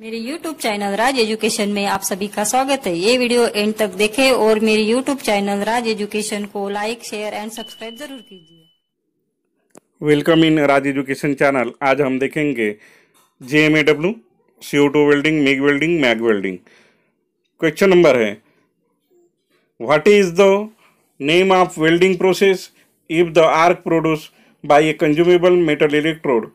मेरे YouTube channel Raj education में आप सभी का स्वागत है ये वीडियो एंड तक देखें और मेरे YouTube चैनल राज एजुकेशन को लाइक शेयर एंड सब्सक्राइब जरूर कीजिए welcome in Raj education channel आज हम देखेंगे J M A W C O two welding MIG welding MAG welding question number है what is the name of welding process if the arc produce by a consumable metal electrode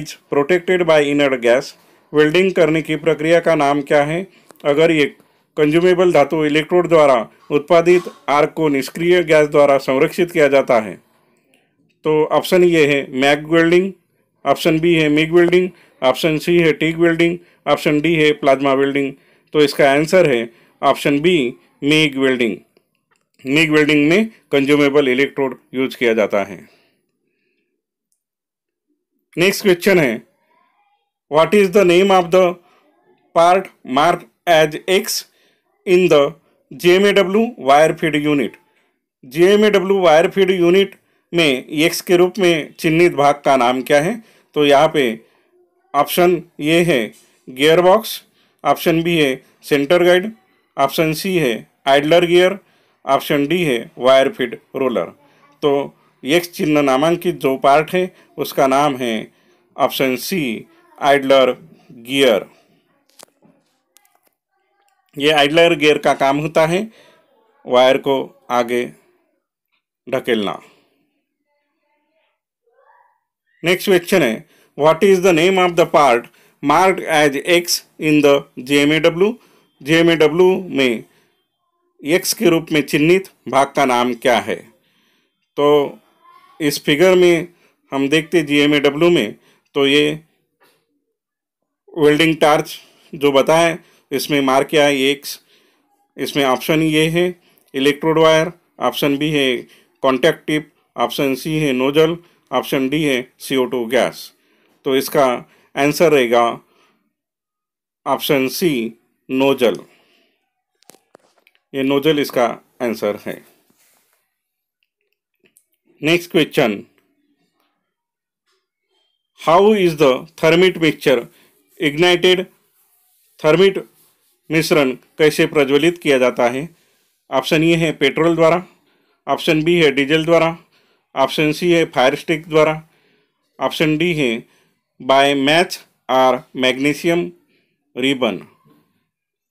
is protected by inner gas welding करने की प्रक्रिया का नाम क्या है अगर एक कंज्यूमेबल धातु इलेक्ट्रोड द्वारा उत्पादित आर्क को निष्क्रिय गैस द्वारा संरक्षित किया जाता है तो ऑप्शन ये है मैग वेल्डिंग ऑप्शन बी है मिग वेल्डिंग ऑप्शन सी है टीक वेल्डिंग ऑप्शन डी है प्लाज्मा वेल्डिंग तो इसका आंसर है option B MIG welding MIG welding में कंज्यूमेबल इलेक्ट्रोड यूज किया जाता है नेक्स्ट क्वेश्चन है what is the name of the part marked as X in the unit wire feed unit? W wire feed unit में X के रूप में चिन्हित भाग का नाम क्या है तो यहाँ पे ऑप्शन ये है गियर बॉक्स ऑप्शन बी है सेंटर गाइड ऑप्शन सी है आइडलर गियर ऑप्शन डी है वायर फिट रोलर तो एक्स चिन्ह नामांकित जो पार्ट है उसका नाम है ऑप्शन सी आइडलर गियर ये आइडलर गियर का काम होता है वायर को आगे ढकेलना नेक्स्ट क्वेश्चन है what is the name of the part marked as X in the JMAW JMAW में एक्स के रूप में चिन्हित भाग का नाम क्या है तो इस फिगर में हम देखते जी एम ए डब्ल्यू में तो ये वेल्डिंग टार्च जो बताए इसमें मार क्या है एक्स इसमें ऑप्शन ये है इलेक्ट्रोड वायर ऑप्शन बी है कॉन्टैक्ट टिप ऑप्शन सी है नोजल ऑप्शन डी है सी गैस तो इसका आंसर रहेगा ऑप्शन सी नोजल ये नोजल इसका आंसर है next question how is the thermit mixture ignited thermit मिश्रण कैसे प्रज्वलित किया जाता है ऑप्शन ए है पेट्रोल द्वारा ऑप्शन बी है डीजल द्वारा ऑप्शन सी है फायर स्टिक द्वारा ऑप्शन डी है by match or magnesium ribbon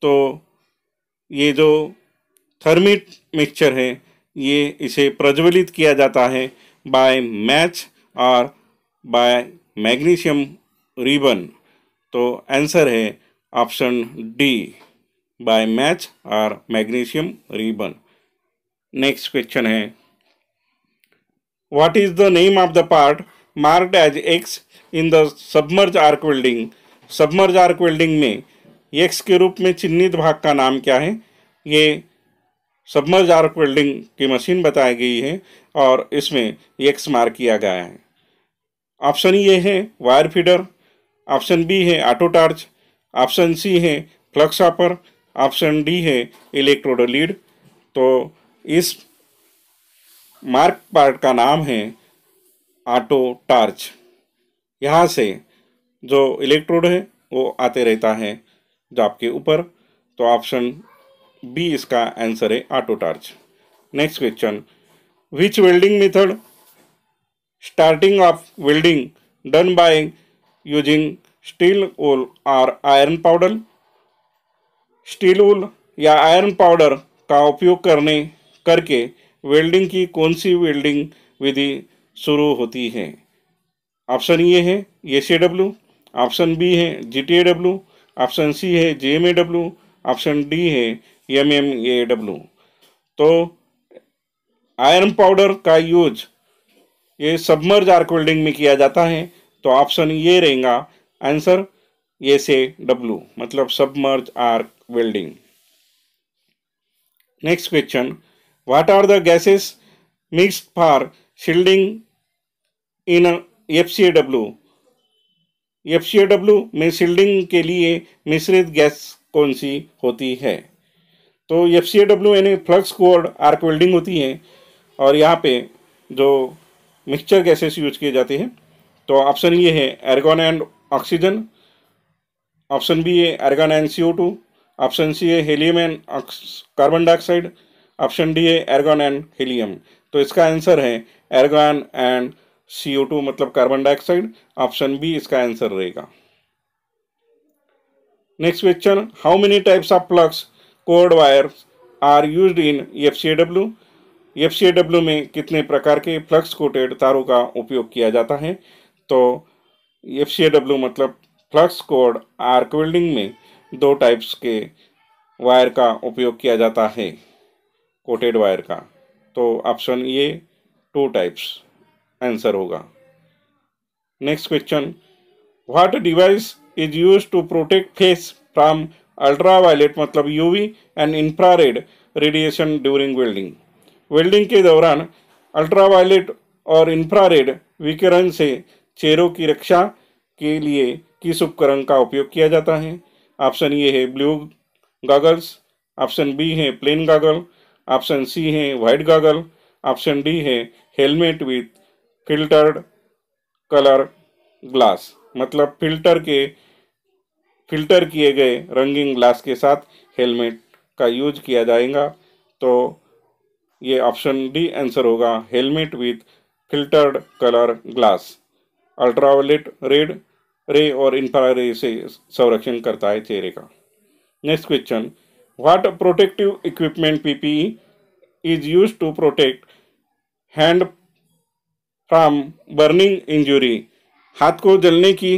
तो ये जो थर्मिट मिक्सचर है ये इसे प्रज्वलित किया जाता है बाय मैच और बाय मैग्नीशियम रिबन तो आंसर है ऑप्शन डी बाय मैच और मैग्नीशियम रिबन नेक्स्ट क्वेश्चन है what is the name of the part marked as X in the submerge arc welding submerge arc welding में X के रूप में चिन्हित भाग का नाम क्या है ये सबमर्ज आर्क वेल्डिंग की मशीन बताई गई है और इसमें एक्स मार्क किया गया है ऑप्शन ये है वायर फीडर ऑप्शन बी है ऑटो टार्च ऑप्शन सी है फ्लक्स ऑपर ऑप्शन डी है इलेक्ट्रोड लीड तो इस मार्क पार्ट का नाम है ऑटो टार्च यहाँ से जो इलेक्ट्रोड है वो आते रहता है जो आपके ऊपर तो ऑप्शन बी इसका आंसर है auto torch next question which welding method starting of welding done by using steel wool और आयरन पाउडर स्टील wool या आयरन पाउडर का उपयोग करने करके वेल्डिंग की कौन सी वेल्डिंग विधि शुरू होती है ऑप्शन तो ये है A C W option B है G T A W option C है J M A W option D है एम एम ए डब्ल्यू तो आयरन पाउडर का यूज ये सबमर्ज आर्क वेल्डिंग में किया जाता है तो ऑप्शन ये रहेगा आंसर ये से डब्लू मतलब submerge arc welding next question what are the gases are for shielding in F C W F C W में शील्डिंग के लिए मिश्रित गैस कौन सी होती है तो एफ सी डब्ल्यू यानी फ्लक्स कोड आर्क वेल्डिंग होती है और यहाँ पे जो मिक्सचर गैसेस यूज किए जाते हैं तो ऑप्शन ये है argon and oxygen option B है argon and C two option C है helium and carbon dioxide option D है एर्गन एंड हेलियम तो इसका आंसर है एर्गन एंड सी टू मतलब कार्बन डाइऑक्साइड ऑप्शन बी इसका आंसर रहेगा next question how many types of plugs cored wires are use in F C W F C W में कितने प्रकार के फ्लक्स कोटेड तारों का उपयोग किया जाता है तो एफ सी डब्ल्यू मतलब फ्लक्स कोड आर्क वेल्डिंग में दो टाइप्स के वायर का उपयोग किया जाता है कोटेड वायर का तो ऑप्शन ये टू टाइप्स आंसर होगा next question what device is use to protect face from ultraviolet मतलब UV and infrared radiation during welding welding के दौरान अल्ट्रावायलेट और इंफ्रारेड विकिरण से चेहरों की रक्षा के लिए किस उपकरण का उपयोग किया जाता है ऑप्शन ए है ब्लू गागल्स ऑप्शन बी है प्लेन गागल ऑप्शन सी है वाइट गागल ऑप्शन डी है helmet with filtered colour glass मतलब फिल्टर के फिल्टर किए गए रंगीन ग्लास के साथ हेलमेट का यूज किया जाएगा तो ये ऑप्शन डी आंसर होगा helmet with filtered colour glass ultraviolet red ray और इंफ्रा रे से संरक्षण करता है चेहरे का next question what protective equipment PPE is use to protect hand from burning injury हाथ को जलने की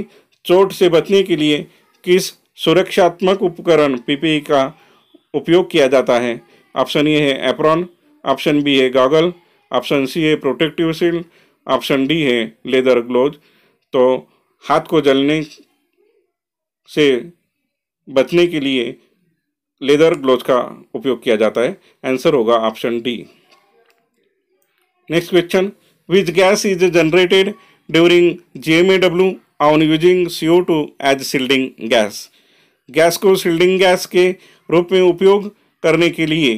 चोट से बचने के लिए किस सुरक्षात्मक उपकरण पीपीई e का उपयोग किया जाता है ऑप्शन ए है एप्रॉन ऑप्शन बी है गॉगल ऑप्शन सी है प्रोटेक्टिव सील ऑप्शन डी है लेदर ग्लोव तो हाथ को जलने से बचने के लिए लेदर ग्लोव का उपयोग किया जाता है आंसर होगा option D next question which gas is generated during J M A W on using C O two as shielding gas gas को सील्डिंग गैस के रूप में उपयोग करने के लिए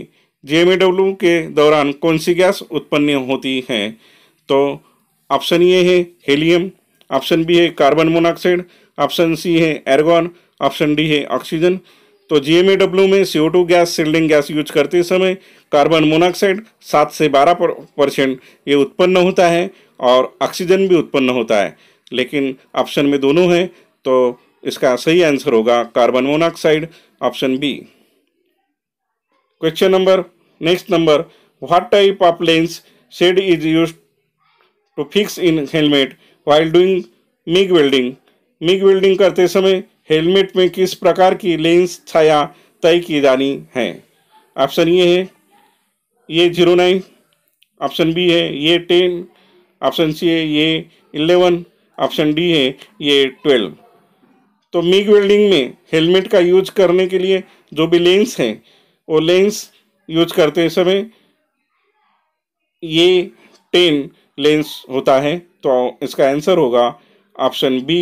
जे एम ए डब्ल्यू के दौरान कौन सी गैस उत्पन्न होती है तो ऑप्शन ये है हेलियम ऑप्शन बी है कार्बन मोनॉक्साइड ऑप्शन सी है एरगॉन ऑप्शन डी है ऑक्सीजन तो जी एम डब्ल्यू में CO two gas shielding gas use करते समय कार्बन मोनॉक्साइड सात से बारह परसेंट ये उत्पन्न होता है और ऑक्सीजन भी उत्पन्न होता है लेकिन ऑप्शन में दोनों हैं तो इसका सही आंसर होगा carbon monoxide option B question number next number what type of lens shade is use to fix in helmet while doing MIG welding MIG welding करते समय हेलमेट में किस प्रकार की लेंस छाया तय की जानी है ऑप्शन ये है ये जीरो नाइन ऑप्शन बी है ये टेन ऑप्शन सी है ये इलेवन ऑप्शन डी है ये ट्वेल्व तो मिग वेल्डिंग में हेलमेट का यूज करने के लिए जो भी लेंस हैं वो लेंस यूज करते समय ये टेन लेंस होता है तो इसका आंसर होगा ऑप्शन बी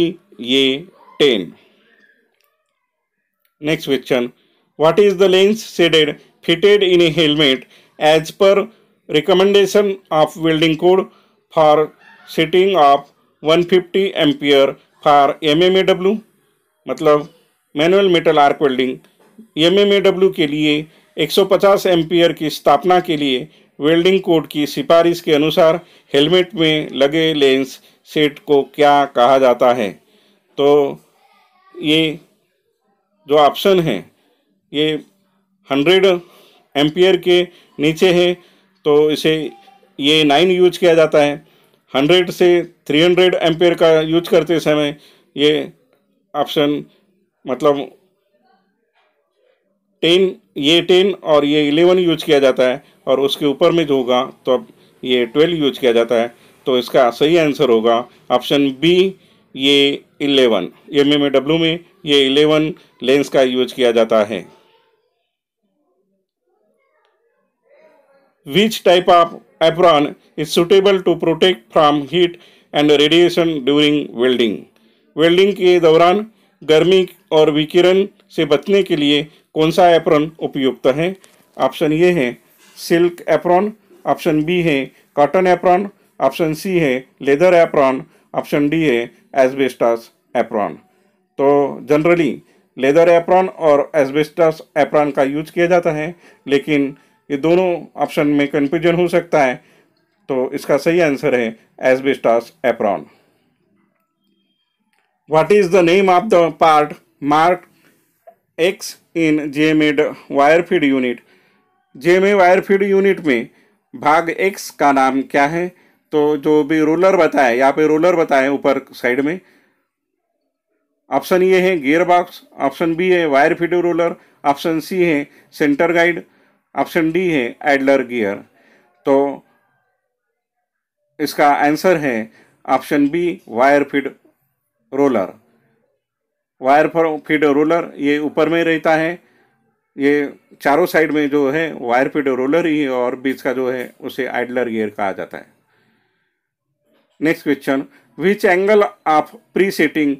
ये ten next question what is the lens shaded fitted in a helmet as per recommendation of welding code for setting of 150 fifty ampere for M मतलब manual metal arc welding M के लिए 150 सौ की स्थापना के लिए welding code की सिफारिश के अनुसार हेलमेट में लगे लेंस सेट को क्या कहा जाता है तो ये जो ऑप्शन है ये हंड्रेड एम्पियर के नीचे है तो इसे ये नाइन यूज किया जाता है हंड्रेड से थ्री हंड्रेड एम्पियर का यूज करते समय ये ऑप्शन मतलब टेन ये टेन और ये इलेवन यूज किया जाता है और उसके ऊपर में जो होगा तो अब ये ट्वेल्व यूज किया जाता है तो इसका सही आंसर होगा ऑप्शन बी ये इलेवन एम एम डब्ल्यू में ये इलेवन लेंस का यूज किया जाता है which type of apron is suitable to protect from heat and radiation during welding welding के दौरान गर्मी और विकिरण से बचने के लिए कौन सा एप्रन उपयुक्त है ऑप्शन ये है सिल्क एप्रन ऑप्शन बी है कॉटन एप्रन ऑप्शन सी है लेदर एप्रन ऑप्शन डी है एजबेस्टास एप्रन तो जनरली लेदर एप्रन और एजबेस्टास एप्रन का यूज किया जाता है लेकिन ये दोनों ऑप्शन में कन्फ्यूजन हो सकता है तो इसका सही आंसर है asbestos apron what is the name of the part mark X in JMAW wire feed unit जेमे वायर फीड यूनिट में भाग एक्स का नाम क्या है तो जो भी रोलर बताए यहाँ पे रोलर बताए ऊपर साइड में ऑप्शन ये है गियर बॉक्स ऑप्शन बी है wire feed roller option C है सेंटर गाइड ऑप्शन डी है एडलर गियर तो इसका आंसर है option B wire feed roller wire for feed roller ये ऊपर में रहता है ये चारों साइड में जो है वायर फीड रोलर ही और बीच का जो है उसे आइडलर गियर कहा जाता है next question which angle of pre setting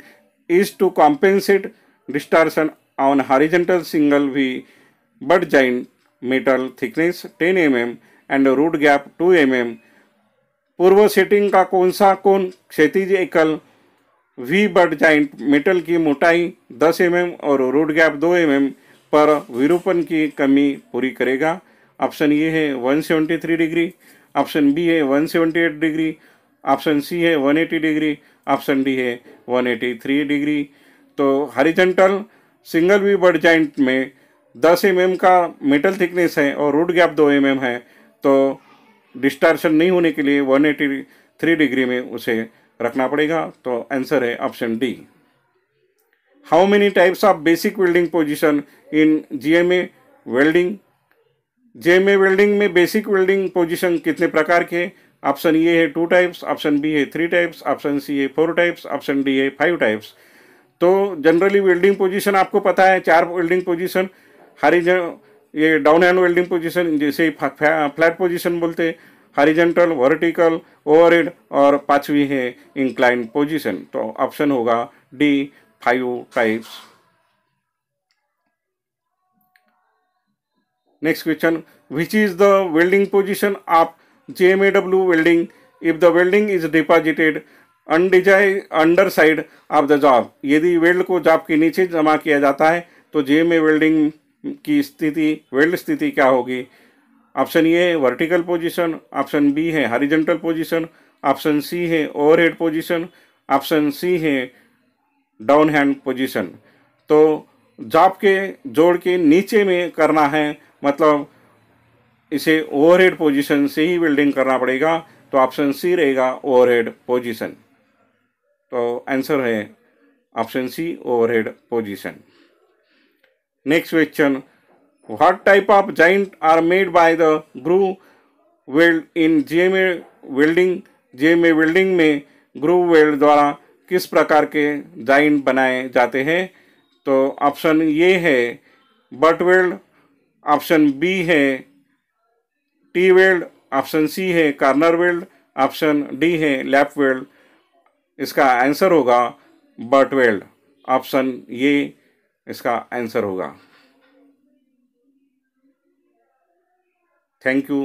is to compensate distortion on horizontal single V butt joint metal thickness 10 M M and root gap 2 M M पूर्व setting का कौन सा कौन क्षैतिज एकल वी बट जाइंट मेटल की मोटाई 10 M और रोड गैप 2 एम पर विरूपण की कमी पूरी करेगा ऑप्शन ये है 173 डिग्री ऑप्शन बी है 178 डिग्री ऑप्शन सी है 180 डिग्री ऑप्शन डी है 183 डिग्री तो horizontal single V butt joint में 10 एम mm का मेटल थिकनेस है और रूट गैप 2 एम mm है तो डिस्टार्शन नहीं होने के लिए 183 डिग्री में उसे रखना पड़ेगा तो आंसर है option D how many types of basic welding position in G M A welding A welding में बेसिक वेल्डिंग पोजीशन कितने प्रकार के ऑप्शन ए है टू टाइप्स ऑप्शन बी है थ्री टाइप्स ऑप्शन सी है फोर टाइप्स ऑप्शन डी है five types तो generally welding position आपको पता है चार वेल्डिंग पोजीशन हरी ये डाउन हैंड वेल्डिंग पोजीशन जैसे फ्लैट पोजीशन बोलते हैं हॉरिजेंटल वर्टिकल ओवरहेड और पांचवी है इंक्लाइन पोजीशन तो ऑप्शन होगा D five types next question which which is the welding position of welding if the welding is deposited अनडिजाइ underside of the job यदि weld को जॉब के नीचे जमा किया जाता है तो जे में वेल्डिंग की स्थिति वेल्ड स्थिति क्या होगी ऑप्शन ए है वर्टिकल पोजीशन ऑप्शन बी है हरिजेंटल पोजीशन ऑप्शन सी है ओवरहेड पोजीशन ऑप्शन सी है डाउन हैंड पोजीशन तो जाप के जोड़ के नीचे में करना है मतलब इसे ओवरहेड पोजीशन से ही बिल्डिंग करना पड़ेगा तो ऑप्शन सी रहेगा ओवरहेड पोजीशन तो आंसर है option C overhead position next question What type of joint are made by the groove weld in GMA welding? GMA welding में groove weld द्वारा किस प्रकार के जॉइंट बनाए जाते हैं तो ऑप्शन ये है बट वेल्ड ऑप्शन बी है टी वेल्ड ऑप्शन सी है कार्नर वेल्ड ऑप्शन डी है लैप वेल्ड इसका आंसर होगा बट वेल्ड ऑप्शन ये इसका आंसर होगा থ্যাংক ইউ